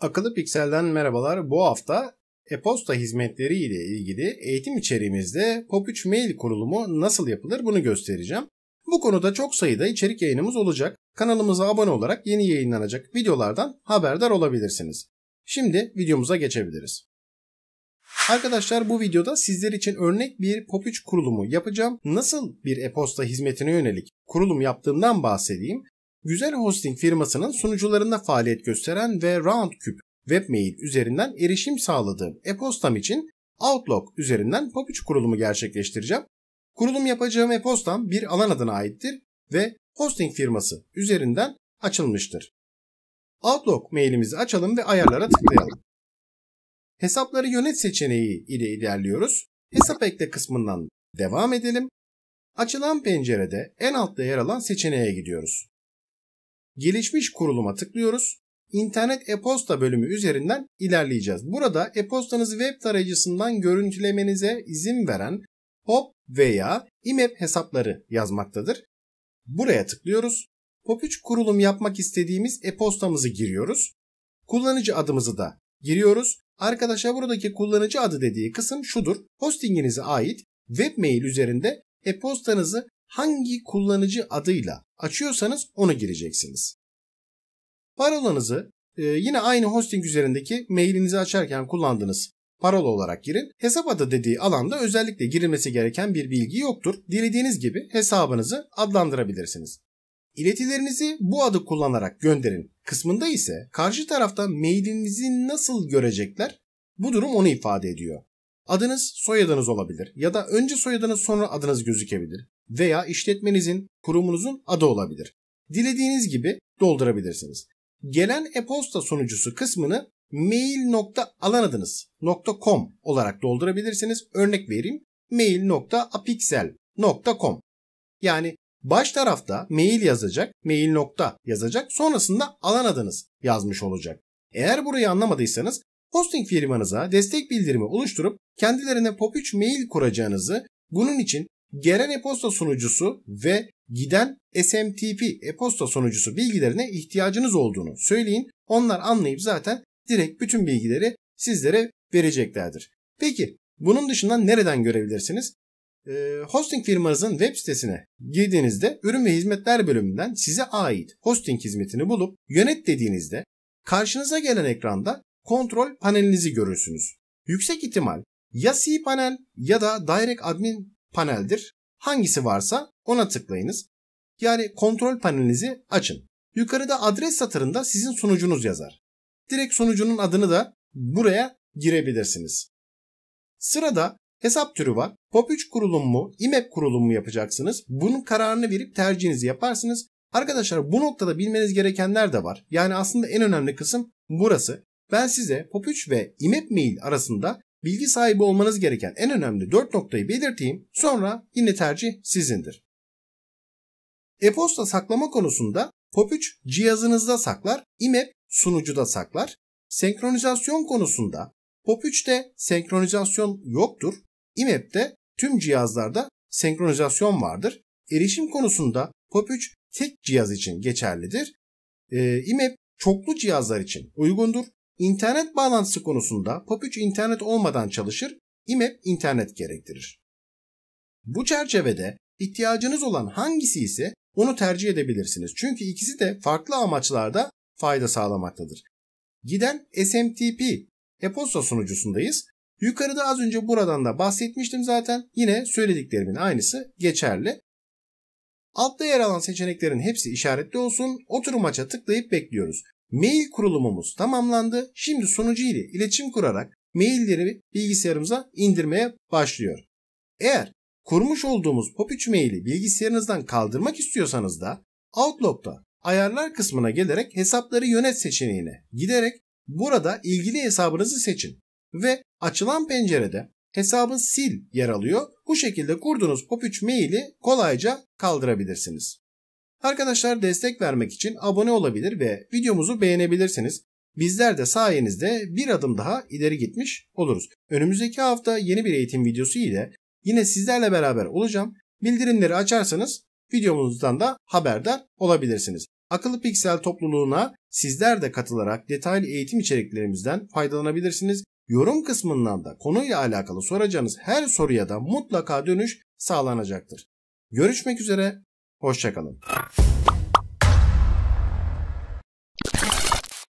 Akıllı Pixelden merhabalar. Bu hafta e-posta hizmetleri ile ilgili eğitim içeriğimizde POP3 Mail kurulumu nasıl yapılır bunu göstereceğim. Bu konuda çok sayıda içerik yayınımız olacak. Kanalımıza abone olarak yeni yayınlanacak videolardan haberdar olabilirsiniz. Şimdi videomuza geçebiliriz. Arkadaşlar bu videoda sizler için örnek bir POP3 kurulumu yapacağım. Nasıl bir e-posta hizmetine yönelik kurulum yaptığımdan bahsedeyim güzel hosting firmasının sunucularında faaliyet gösteren ve Roundcube webmail üzerinden erişim sağladığım e-postam için Outlook üzerinden pabuç kurulumu gerçekleştireceğim. Kurulum yapacağım e-postam bir alan adına aittir ve hosting firması üzerinden açılmıştır. Outlook mailimizi açalım ve ayarlara tıklayalım. Hesapları yönet seçeneği ile ilerliyoruz. Hesap ekle kısmından devam edelim. Açılan pencerede en altta yer alan seçeneğe gidiyoruz gelişmiş kuruluma tıklıyoruz. İnternet e-posta bölümü üzerinden ilerleyeceğiz. Burada e-postanızı web tarayıcısından görüntülemenize izin veren POP veya IMAP hesapları yazmaktadır. Buraya tıklıyoruz. POP3 kurulum yapmak istediğimiz e-postamızı giriyoruz. Kullanıcı adımızı da giriyoruz. Arkadaşlar buradaki kullanıcı adı dediği kısım şudur. Hostinginize ait webmail üzerinde e-postanızı hangi kullanıcı adıyla açıyorsanız onu gireceksiniz. Parolanızı e, yine aynı hosting üzerindeki mailinizi açarken kullandığınız parola olarak girin. Hesap adı dediği alanda özellikle girilmesi gereken bir bilgi yoktur. Dilediğiniz gibi hesabınızı adlandırabilirsiniz. İletilerinizi bu adı kullanarak gönderin kısmında ise karşı tarafta mailinizi nasıl görecekler bu durum onu ifade ediyor. Adınız soyadınız olabilir ya da önce soyadınız sonra adınız gözükebilir veya işletmenizin, kurumunuzun adı olabilir. Dilediğiniz gibi doldurabilirsiniz. Gelen e-posta sunucusu kısmını mail.alanadınız.com olarak doldurabilirsiniz. Örnek vereyim mail.apixel.com Yani baş tarafta mail yazacak, mail nokta yazacak, sonrasında alan adınız yazmış olacak. Eğer burayı anlamadıysanız hosting firmanıza destek bildirimi oluşturup kendilerine POP3 mail kuracağınızı, bunun için gelen e-posta sunucusu ve giden SMTP e-posta sunucusu bilgilerine ihtiyacınız olduğunu söyleyin. Onlar anlayıp zaten direkt bütün bilgileri sizlere vereceklerdir. Peki bunun dışında nereden görebilirsiniz? Ee, hosting firmanızın web sitesine girdiğinizde ürün ve hizmetler bölümünden size ait hosting hizmetini bulup yönet dediğinizde karşınıza gelen ekranda kontrol panelinizi görürsünüz. Yüksek ihtimal ya cPanel ya da Direct Admin paneldir. Hangisi varsa ona tıklayınız. Yani kontrol panelinizi açın. Yukarıda adres satırında sizin sunucunuz yazar. Direkt sunucunun adını da buraya girebilirsiniz. Sırada hesap türü var. POP3 kurulum mu, IMAP kurulum mu yapacaksınız? Bunun kararını verip tercihinizi yaparsınız. Arkadaşlar bu noktada bilmeniz gerekenler de var. Yani aslında en önemli kısım burası. Ben size POP3 ve IMAP mail arasında bilgi sahibi olmanız gereken en önemli 4 noktayı belirteyim. Sonra yine tercih sizindir. E-posta saklama konusunda POP3 cihazınızda saklar, IMAP e sunucuda saklar. Senkronizasyon konusunda POP3'te senkronizasyon yoktur. IMAP'te e tüm cihazlarda senkronizasyon vardır. Erişim konusunda POP3 tek cihaz için geçerlidir. E, IMAP e çoklu cihazlar için uygundur. İnternet bağlantısı konusunda POP3 internet olmadan çalışır, IMAP internet gerektirir. Bu çerçevede ihtiyacınız olan hangisi ise onu tercih edebilirsiniz. Çünkü ikisi de farklı amaçlarda fayda sağlamaktadır. Giden SMTP e-posta sunucusundayız. Yukarıda az önce buradan da bahsetmiştim zaten. Yine söylediklerimin aynısı geçerli. Altta yer alan seçeneklerin hepsi işaretli olsun. Oturumaça tıklayıp bekliyoruz. Mail kurulumumuz tamamlandı. Şimdi sunucu ile iletişim kurarak mailleri bilgisayarımıza indirmeye başlıyor. Eğer kurmuş olduğumuz POP3 maili bilgisayarınızdan kaldırmak istiyorsanız da Outlook'ta ayarlar kısmına gelerek hesapları yönet seçeneğine giderek burada ilgili hesabınızı seçin ve açılan pencerede hesabı sil yer alıyor. Bu şekilde kurduğunuz POP3 maili kolayca kaldırabilirsiniz. Arkadaşlar destek vermek için abone olabilir ve videomuzu beğenebilirsiniz. Bizler de sayenizde bir adım daha ileri gitmiş oluruz. Önümüzdeki hafta yeni bir eğitim videosu ile yine sizlerle beraber olacağım. Bildirimleri açarsanız videomuzdan da haberdar olabilirsiniz. Akıllı Piksel topluluğuna sizler de katılarak detaylı eğitim içeriklerimizden faydalanabilirsiniz. Yorum kısmından da konuyla alakalı soracağınız her soruya da mutlaka dönüş sağlanacaktır. Görüşmek üzere, Hoşçakalın.